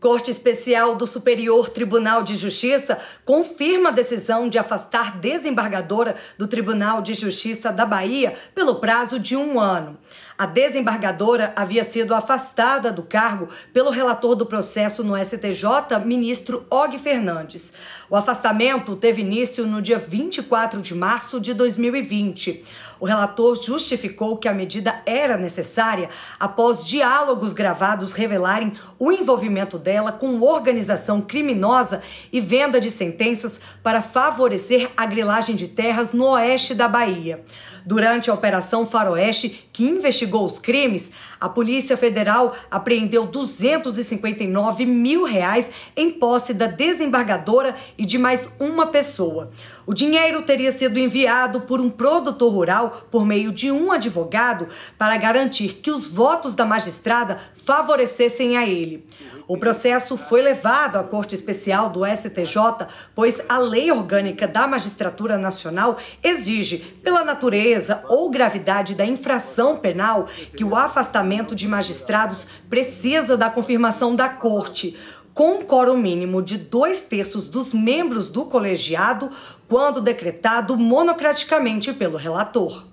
Corte Especial do Superior Tribunal de Justiça confirma a decisão de afastar desembargadora do Tribunal de Justiça da Bahia pelo prazo de um ano. A desembargadora havia sido afastada do cargo pelo relator do processo no STJ, ministro Og Fernandes. O afastamento teve início no dia 24 de março de 2020. O relator justificou que a medida era necessária após diálogos gravados revelarem o envolvimento dela com organização criminosa e venda de sentenças para favorecer a grilagem de terras no oeste da Bahia. Durante a Operação Faroeste, que investigou investigou os crimes, a Polícia Federal apreendeu 259 mil reais em posse da desembargadora e de mais uma pessoa. O dinheiro teria sido enviado por um produtor rural por meio de um advogado para garantir que os votos da magistrada favorecessem a ele. O processo foi levado à Corte Especial do STJ, pois a Lei Orgânica da Magistratura Nacional exige, pela natureza ou gravidade da infração penal, que o afastamento de magistrados precisa da confirmação da Corte, com um quórum mínimo de dois terços dos membros do colegiado, quando decretado monocraticamente pelo relator.